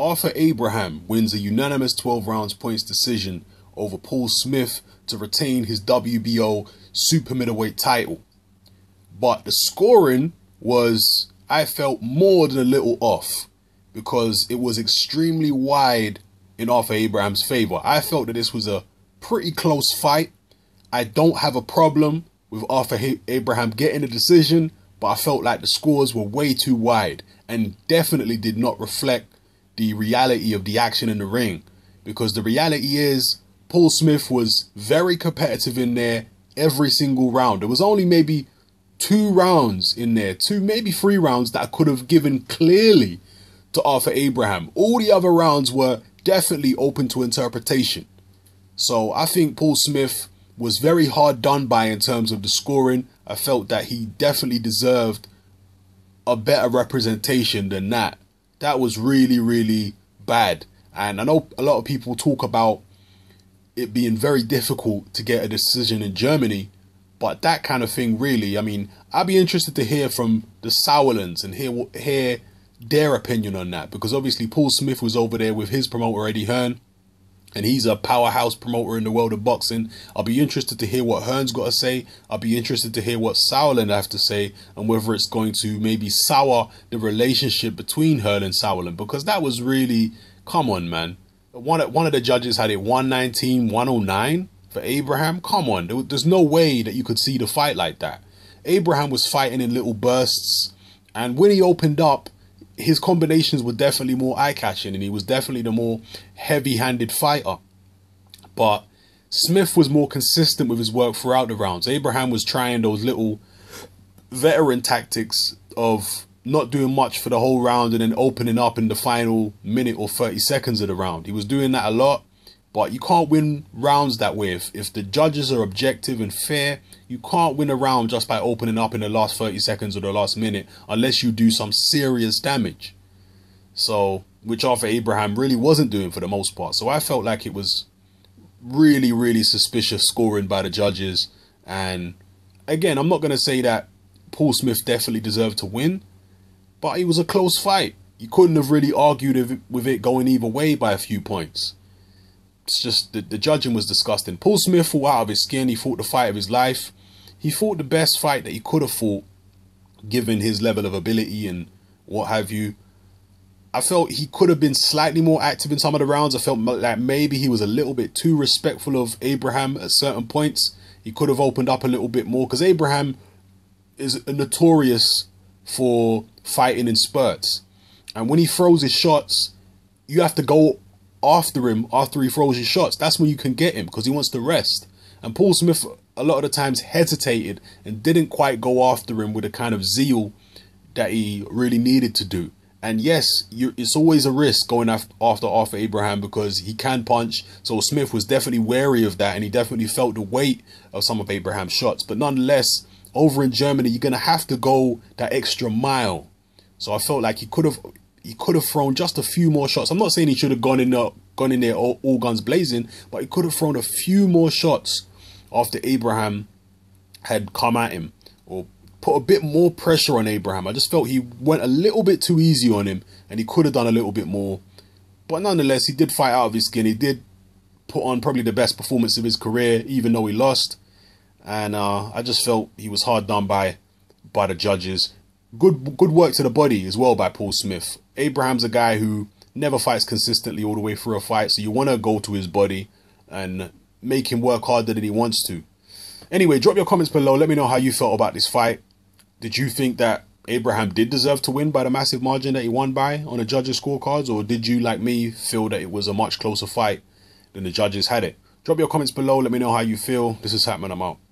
Arthur Abraham wins a unanimous 12 rounds points decision over Paul Smith to retain his WBO super middleweight title. But the scoring was, I felt, more than a little off because it was extremely wide in Arthur Abraham's favor. I felt that this was a pretty close fight. I don't have a problem with Arthur Abraham getting a decision, but I felt like the scores were way too wide and definitely did not reflect the reality of the action in the ring. Because the reality is, Paul Smith was very competitive in there every single round. There was only maybe two rounds in there, two, maybe three rounds that I could have given clearly to Arthur Abraham. All the other rounds were definitely open to interpretation. So I think Paul Smith was very hard done by in terms of the scoring. I felt that he definitely deserved a better representation than that. That was really, really bad. And I know a lot of people talk about it being very difficult to get a decision in Germany, but that kind of thing, really. I mean, I'd be interested to hear from the Sauerlands and hear hear their opinion on that because obviously Paul Smith was over there with his promoter Eddie Hearn, and he's a powerhouse promoter in the world of boxing. I'll be interested to hear what Hearn's got to say. I'll be interested to hear what Sauerland have to say and whether it's going to maybe sour the relationship between Hearn and Sauerland because that was really, come on, man. One, one of the judges had it 119, 109 for Abraham. Come on, there, there's no way that you could see the fight like that. Abraham was fighting in little bursts and when he opened up, his combinations were definitely more eye catching and he was definitely the more heavy handed fighter. But Smith was more consistent with his work throughout the rounds. Abraham was trying those little veteran tactics of not doing much for the whole round and then opening up in the final minute or 30 seconds of the round. He was doing that a lot. But you can't win rounds that way. If, if the judges are objective and fair, you can't win a round just by opening up in the last 30 seconds or the last minute unless you do some serious damage. So, which Arthur Abraham really wasn't doing for the most part. So I felt like it was really, really suspicious scoring by the judges. And again, I'm not going to say that Paul Smith definitely deserved to win, but it was a close fight. You couldn't have really argued with it going either way by a few points just the, the judging was disgusting. Paul Smith fought out of his skin. He fought the fight of his life. He fought the best fight that he could have fought, given his level of ability and what have you. I felt he could have been slightly more active in some of the rounds. I felt like maybe he was a little bit too respectful of Abraham at certain points. He could have opened up a little bit more because Abraham is notorious for fighting in spurts. And when he throws his shots, you have to go after him after he throws his shots. That's when you can get him because he wants to rest. And Paul Smith, a lot of the times, hesitated and didn't quite go after him with the kind of zeal that he really needed to do. And yes, it's always a risk going after, after Arthur Abraham because he can punch. So Smith was definitely wary of that and he definitely felt the weight of some of Abraham's shots. But nonetheless, over in Germany, you're going to have to go that extra mile. So I felt like he could have he could have thrown just a few more shots. I'm not saying he should have gone in there, gone in there all, all guns blazing, but he could have thrown a few more shots after Abraham had come at him or put a bit more pressure on Abraham. I just felt he went a little bit too easy on him and he could have done a little bit more. But nonetheless, he did fight out of his skin. He did put on probably the best performance of his career, even though he lost. And uh, I just felt he was hard done by by the judges. Good good work to the body as well by Paul Smith. Abraham's a guy who never fights consistently all the way through a fight, so you want to go to his body and make him work harder than he wants to. Anyway, drop your comments below. Let me know how you felt about this fight. Did you think that Abraham did deserve to win by the massive margin that he won by on the judges' scorecards, or did you, like me, feel that it was a much closer fight than the judges had it? Drop your comments below. Let me know how you feel. This is Hatman. I'm out.